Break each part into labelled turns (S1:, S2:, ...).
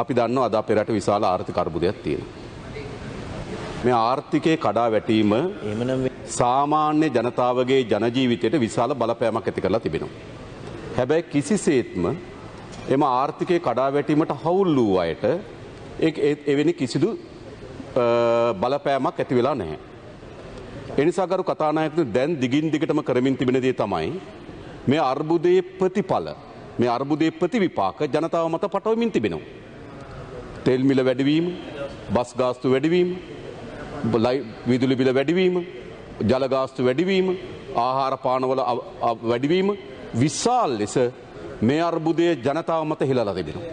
S1: අපි දන්නවා අද අපේ රට විශාල ආර්ථික අර්බුදයක් තියෙනවා. මේ ආර්ථිකයේ කඩා වැටීම සාමාන්‍ය ජනතාවගේ ජනජීවිතයට විශාල බලපෑමක් ඇති කරලා තිබෙනවා. හැබැයි කිසිසේත්ම එම ආර්ථිකයේ කඩා වැටීමට හවුල් වූ අයට එවැනි කිසිදු බලපෑමක් ඇති වෙලා නැහැ. එනිසාගරු කතානායකතු දැන් දිගින් දිගටම කරමින් තිබෙන දේ තමයි මේ අර්බුදයේ ප්‍රතිඵල මේ අර්බුදයේ ප්‍රතිවිපාක ජනතාව මත පටවමින් තිබෙනවා. තෙල් මිල වැඩවීම, බස් ගාස්තු වැඩවීම, විදුලි බිල වැඩවීම, ජල ගාස්තු වැඩවීම, ආහාර පානවල වැඩවීම විශාල ලෙස මේ අර්බුදය ජනතාව මත හෙළලා තිබෙනවා.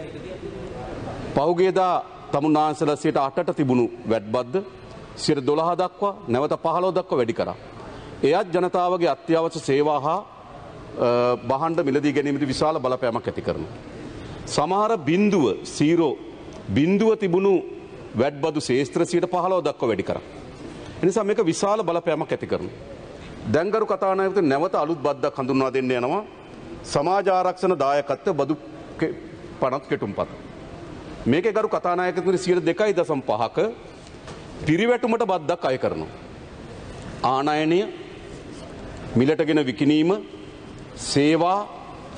S1: පහුගේදා තමුන්නාන්සල සිට අටට තිබුණු වැඩ්බද්ද සිර දොළහ දක්වා නැවත පහලෝ දක්වා වැඩි කරා. එයත් ජනතාවගේ අත්‍යවශ්‍ය සේවා හා බහන්ඩ මිලදී ගැනීමට විශාල බලපෑමක් ඇති කරන. සමහර බින්දුව සීරෝ බින්දුව තිබුණු වැඩ්බදු ශේත්‍ර සියට පහලව දක්ව වැඩි කර. එනිසා මේක විශාල බලපෑමක් ඇති කරන. දැංගරු කතානායකත නැවත අලුත් බද්දක් හඳුන්වා දෙන්න යනවා සමාජාරක්ෂණ දායකත්ව බදු පනත් කෙටුම් පත. මේක ගරු කතානායකතුර සියට දෙකයි දසම් පහක පිරිවැටුමට බද්දක් අය කරනවා. ආනයනය මිලටගෙන විකිනීම සේවා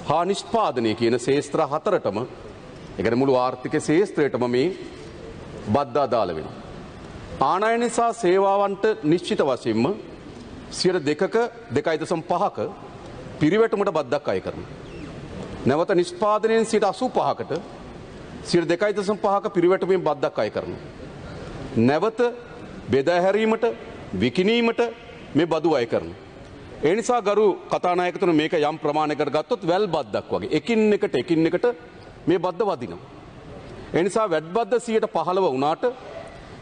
S1: හා නිෂ්පාදනය කියන ශේත්‍ර හතරටම ඒකට මුළු ආර්ථික ශේස්ත්‍රයටම මේ බද්ධ අදාළ වෙනවා. ආනයන නිසා සේවාවන්ට නිශ්චිත වශයෙන්ම සියයට දෙකක දෙකයි දසම් පහක පිරිවැටමට බද්දක් අය කරන. නැවත නිෂ්පාදනයෙන් සිට අසු පහකට සිට දෙකයි දසම් පහක පිරිවැටමින් බද්දක් අය කරන. නැවත බෙදහැරීමට විකිනීමට මේ බදු අය කරන. එනිසා ගරු කතානායකතුන මේක යම් ප්‍රමාණයකට ගත්තොත් වැල් බද්දක් වගේ එකින් එකට එකින් එකට මේ බද්ධ වදිනවා. එනිසා වැඩ්බද්ධ සියයට පහළව වනාට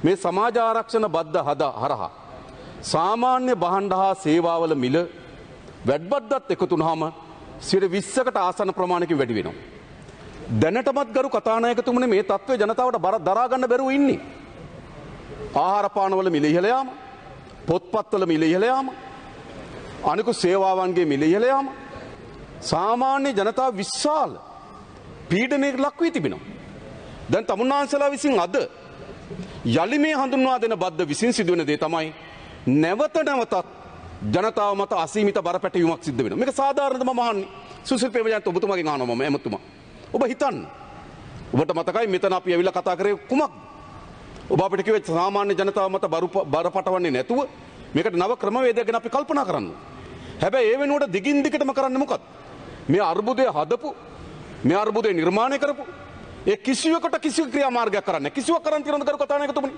S1: මේ සමාජාරක්ෂණ බද්ධ හද හරහා. සාමාන්‍ය බහන්ඩ හා සේවාවල මිල වැඩ්බද්දත් එකතුන් හාම සිට විස්සකට ආසන ප්‍රමාණක වැඩි වෙනවා. දැනටමත් ගරු කතානායකතුමන මේ තත්ත්වය ජනතාවට බර දරාගන්න බැරුව ඉන්නේ. ආහාරපානවල මිලිහලයාම පොත්පත්වල මිලිහලයාම අනිකු සේවාවන්ගේ මිලිහලයාම සාමාන්‍ය ජනතාව විශ්වාල පීඩනයට ලක්වී තිබෙනවා. දැන් තමුන්නාන්සලා විසින් අද යළි මේ හඳුන්වා දෙන බද්ධ විසින් සිදුවන දේ තමයි නැවත නැවතත් ජනතාව මත අසීමිත බර පැටවීමක් සිද්ධ වෙන මේක සාධාරණම මහන් සුසිල් ප්‍රේමජන්ත ඔබතුමගේ ආනොම එමතුමා ඔබ හිතන්න ඔබට මතකයි මෙතන අපි ඇවිල්ලා කතා කරේ කුමක් ඔබ අපිට කිව්වේ සාමාන්‍ය ජනතාව මත බර පටවන්නේ නැතුව මේකට නව ක්‍රමවේදයක් ගැන අපි කල්පනා කරන්න. හැබැයි ඒ වෙනුවට දිගින් දිගටම කරන්නේ මොකක්ද? මේ අර්බුදය හදපු මේ අර්බුදය නිර්මාණය කරපු ඒ කිසිවකට කිසි ක්‍රියාමාර්ගයක් කරන්න කිසිව කරන් තිරඳ කර කතානයකතුමනි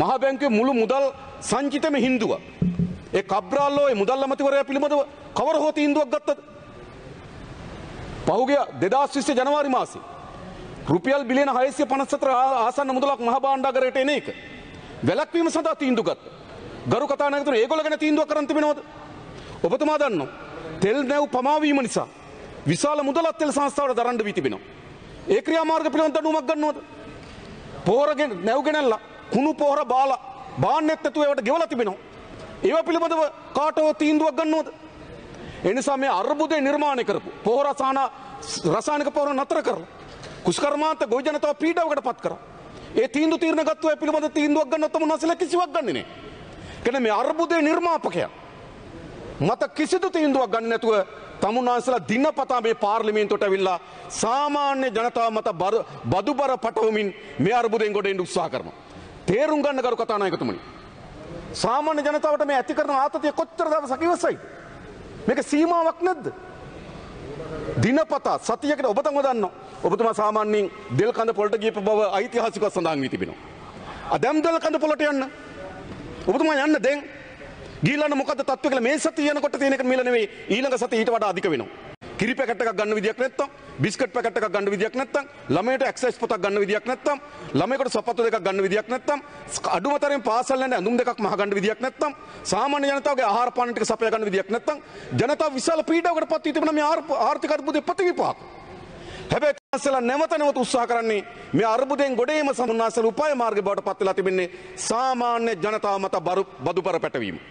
S1: මහ බැංකුවේ මුළු මුදල් සංචිතම හින්දුව ඒ කබ්‍රාල්ලෝ ඒ මුදල් අමතිවරයා පිළිබඳව කවර හෝ තීන්දුවක් ගත්තද පහුගිය 2020 ජනවාරි මාසේ රුපියල් බිලියන 654 ආසන්න මුදලක් මහ භාණ්ඩාගරයට එන එක වැළැක්වීම සඳහා තීන්දුව ගත්තා ගරු කතානායකතුමනි ඒගොල්ලෝ ගැන තීන්දුවක් කරන් තිබෙනවද ඔබතුමා දන්නවා තෙල් නැව් පමාවීම නිසා විශාල මුදලත් තෙල් සංස්ථාවට දරන්න වී තිබෙනවා. ඒ ක්‍රියාමාර්ග පිළිබඳ දඩුවමක් ගන්නවද? පොහොරගෙන නැවගෙනල්ලා කුණු පොහොර බාලා බාන්නෙත් නැතුව ඒවට ගෙවලා තිබෙනවා. ඒවා පිළිබඳව කාටවත් තීන්දුවක් ගන්නවද? එනිසා මේ අර්බුදේ නිර්මාණය කරපු පොහොර සාන රසායනික පොහොර නතර කරලා කුස්කර්මාන්ත ගොවි ජනතාව පීඩාවකට පත් කරා. ඒ තීන්දුව තීරණ ගත්තා ඒ පිළිබඳ තීන්දුවක් ගන්නවත්ම නැසල කිසිවක් ගන්නෙ නෑ. කියන්නේ මේ අර්බුදේ නිර්මාපකයා මත කිසිදු තීන්දුවක් ගන්න නැතුව තමුන්නාන්සලා දිනපතා මේ පාර්ලිමේන්තුවට ඇවිල්ලා සාමාන්‍ය ජනතාව මත බදුබර පටවමින් මේ අර්බුදයෙන් ගොඩ එන්න උත්සාහ කරනවා. තේරුම් ගන්න කරු කතානායකතුමනි. සාමාන්‍ය ජනතාවට මේ ඇති කරන ආතතිය කොච්චර දවසක් ඉවසයි? මේක සීමාවක් නැද්ද? දිනපතා සතියකට ඔබතම දන්නවා. ඔබතුමා සාමාන්‍යයෙන් දෙල් කඳ පොළට ගියපු බව ඓතිහාසිකව සඳහන් වී තිබෙනවා. අදම් දෙල් කඳ පොළට යන්න. ඔබතුමා යන්න දැන් ගිල්ලන්න මොකද තත්ත්ව කියලා මේ සතිය යනකොට තියෙන එක මිල නෙවෙයි ඊළඟ සතිය ඊට වඩා අධික වෙනවා. කිරි පැකට් එකක් ගන්න විදියක් නැත්තම් බිස්කට් පැකට් එකක් ගන්න විදියක් නැත්තම් ළමයට ඇක්සයිස් පොතක් ගන්න විදියක් නැත්තම් ළමයට සපත්තු දෙකක් ගන්න විදියක් නැත්තම් අඩුම තරමින් පාසල් යන ඇඳුම් දෙකක් මහ ගන්න විදියක් නැත්තම් සාමාන්‍ය ජනතාවගේ ආහාර පාන ටික සපයා ගන්න විදියක් නැත්තම් ජනතාව විශාල පීඩාවකට පත් වී තිබෙන මේ ආර්ථික අර්බුදයේ ප්‍රතිවිපාක හැබැයි තනසලා නැවත නැවත උත්සාහ කරන්නේ මේ අර්බුදයෙන් ගොඩේම සමුන්නාසල උපාය මාර්ගය බවට පත් වෙලා තිබෙන්නේ සාමාන්‍ය ජනතාව මත බරු බදුපර පැටවීම